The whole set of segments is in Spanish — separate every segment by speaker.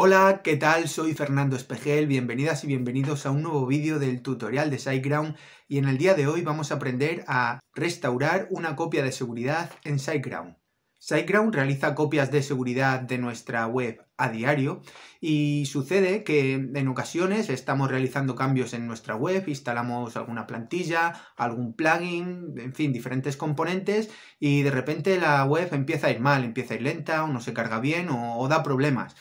Speaker 1: Hola, ¿qué tal? Soy Fernando Espejel, bienvenidas y bienvenidos a un nuevo vídeo del tutorial de SiteGround y en el día de hoy vamos a aprender a restaurar una copia de seguridad en SiteGround. SiteGround realiza copias de seguridad de nuestra web a diario y sucede que en ocasiones estamos realizando cambios en nuestra web, instalamos alguna plantilla, algún plugin, en fin, diferentes componentes y de repente la web empieza a ir mal, empieza a ir lenta o no se carga bien o, o da problemas.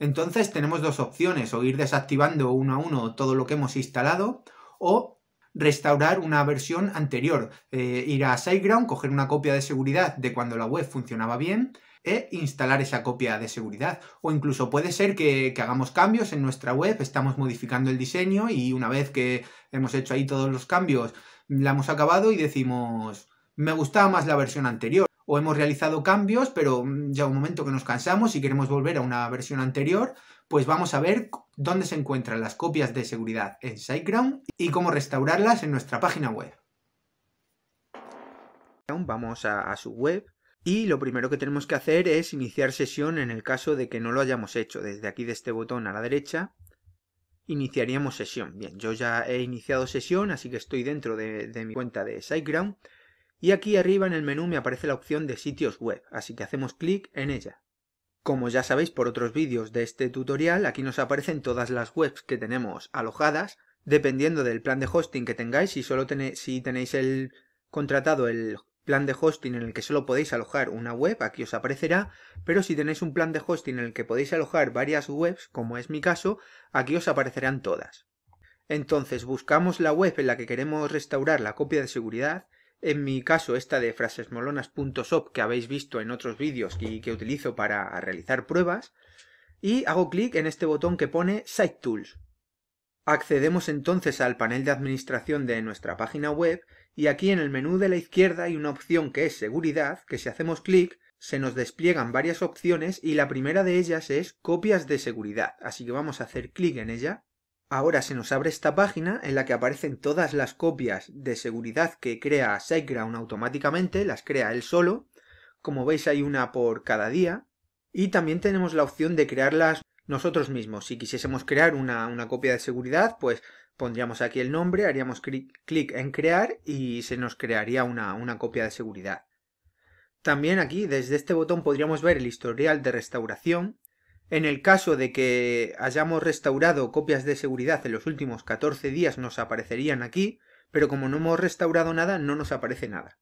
Speaker 1: Entonces tenemos dos opciones, o ir desactivando uno a uno todo lo que hemos instalado, o restaurar una versión anterior, eh, ir a SiteGround, coger una copia de seguridad de cuando la web funcionaba bien e instalar esa copia de seguridad. O incluso puede ser que hagamos cambios en nuestra web, estamos modificando el diseño y una vez que hemos hecho ahí todos los cambios, la hemos acabado y decimos, me gustaba más la versión anterior o hemos realizado cambios, pero ya mm, un momento que nos cansamos y queremos volver a una versión anterior, pues vamos a ver dónde se encuentran las copias de seguridad en SiteGround y cómo restaurarlas en nuestra página web. Vamos a, su web y lo primero que tenemos que hacer es iniciar sesión en el caso de que no lo hayamos hecho. Desde aquí de este botón a la derecha iniciaríamos sesión. Bien, yo ya he iniciado sesión, así que estoy dentro de, de mi cuenta de SiteGround y aquí arriba en el menú me aparece la opción de sitios web, así que hacemos clic en ella. Como ya sabéis por otros vídeos de este tutorial, aquí nos aparecen todas las webs que tenemos alojadas, dependiendo del plan de hosting que tengáis, si solo tenéis, el contratado el plan de hosting en el que solo podéis alojar una web, aquí os aparecerá, pero si tenéis un plan de hosting en el que podéis alojar varias webs, como es mi caso, aquí os aparecerán todas. Entonces buscamos la web en la que queremos restaurar la copia de seguridad, en mi caso, esta de frasesmolonas.shop que habéis visto en otros vídeos y que utilizo para realizar pruebas, y hago clic en este botón que pone Site Tools. Accedemos entonces al panel de administración de nuestra página web y aquí en el menú de la izquierda hay una opción que es Seguridad, que si hacemos clic se nos despliegan varias opciones y la primera de ellas es Copias de seguridad, así que vamos a hacer clic en ella Ahora se nos abre esta página en la que aparecen todas las copias de seguridad que crea SiteGround automáticamente, las crea él solo. Como veis hay una por cada día. Y también tenemos la opción de crearlas nosotros mismos. Si quisiésemos crear una, una copia de seguridad, pues pondríamos aquí el nombre, haríamos clic en crear y se nos crearía una, una copia de seguridad. También aquí, desde este botón, podríamos ver el historial de restauración en el caso de que hayamos restaurado copias de seguridad en los últimos 14 días nos aparecerían aquí, pero como no hemos restaurado nada no nos aparece nada.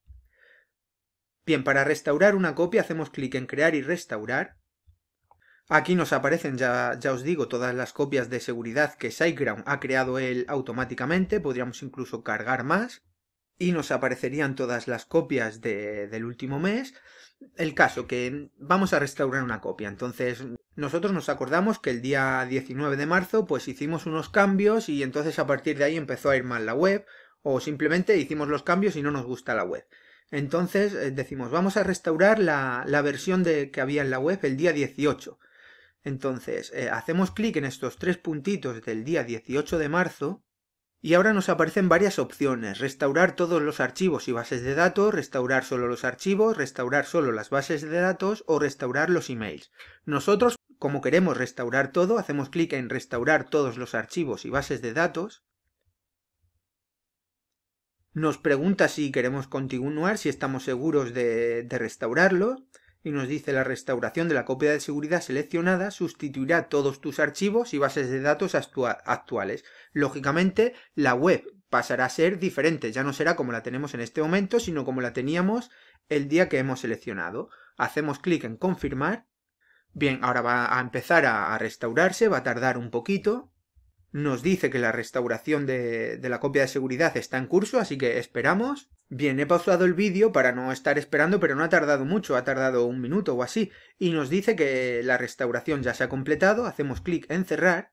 Speaker 1: Bien, para restaurar una copia hacemos clic en crear y restaurar. Aquí nos aparecen, ya, ya os digo, todas las copias de seguridad que SiteGround ha creado él automáticamente, podríamos incluso cargar más y nos aparecerían todas las copias del último mes el caso, que vamos a restaurar una copia. Entonces, nosotros nos acordamos que el día 19 de marzo, pues hicimos unos cambios y entonces a partir de ahí empezó a ir mal la web, o simplemente hicimos los cambios y no nos gusta la web. Entonces eh, decimos, vamos a restaurar la, la versión de, que había en la web el día 18. Entonces, eh, hacemos clic en estos tres puntitos del día 18 de marzo y ahora nos aparecen varias opciones, restaurar todos los archivos y bases de datos, restaurar solo los archivos, restaurar solo las bases de datos o restaurar los emails. Nosotros, como queremos restaurar todo, hacemos clic en restaurar todos los archivos y bases de datos. Nos pregunta si queremos continuar, si estamos seguros de, de restaurarlo y nos dice la restauración de la copia de seguridad seleccionada sustituirá todos tus archivos y bases de datos actuales. Lógicamente, la web pasará a ser diferente, ya no será como la tenemos en este momento, sino como la teníamos el día que hemos seleccionado. Hacemos clic en confirmar. Bien, ahora va a empezar a restaurarse, va a tardar un poquito. Nos dice que la restauración de, la copia de seguridad está en curso, así que esperamos. Bien, he pausado el vídeo para no estar esperando, pero no ha tardado mucho, ha tardado un minuto o así. Y nos dice que la restauración ya se ha completado, hacemos clic en cerrar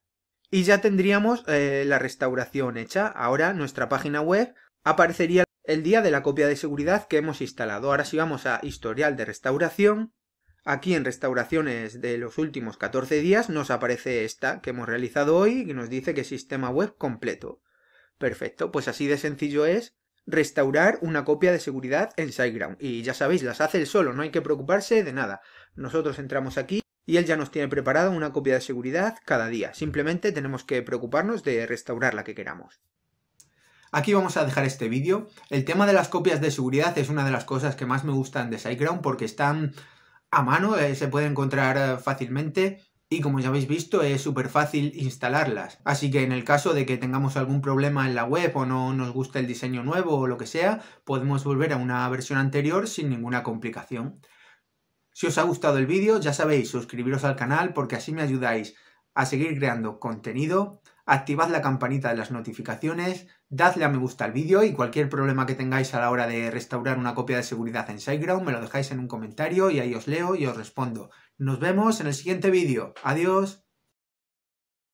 Speaker 1: y ya tendríamos eh, la restauración hecha. Ahora nuestra página web aparecería el día de la copia de seguridad que hemos instalado. Ahora si vamos a historial de restauración, Aquí en restauraciones de los últimos 14 días nos aparece esta que hemos realizado hoy y nos dice que sistema web completo. Perfecto, pues así de sencillo es restaurar una copia de seguridad en SiteGround. Y ya sabéis, las hace él solo, no hay que preocuparse de nada. Nosotros entramos aquí y él ya nos tiene preparada una copia de seguridad cada día. Simplemente tenemos que preocuparnos de restaurar la que queramos. Aquí vamos a dejar este vídeo. El tema de las copias de seguridad es una de las cosas que más me gustan de SiteGround porque están a mano, eh, se puede encontrar eh, fácilmente y como ya habéis visto es súper fácil instalarlas. Así que en el caso de que tengamos algún problema en la web o no nos guste el diseño nuevo o lo que sea, podemos volver a una versión anterior sin ninguna complicación. Si os ha gustado el vídeo, ya sabéis, suscribiros al canal porque así me ayudáis a seguir creando contenido activad la campanita de las notificaciones, dadle a me gusta al vídeo y cualquier problema que tengáis a la hora de restaurar una copia de seguridad en SiteGround me lo dejáis en un comentario y ahí os leo y os respondo. Nos vemos en el siguiente vídeo. Adiós.